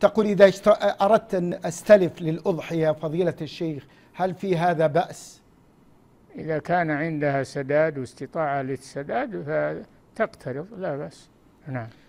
تقول إذا أردت أن أستلف للأضحية فضيلة الشيخ هل في هذا بأس؟ إذا كان عندها سداد واستطاعة للسداد فتقترض لا بأس نعم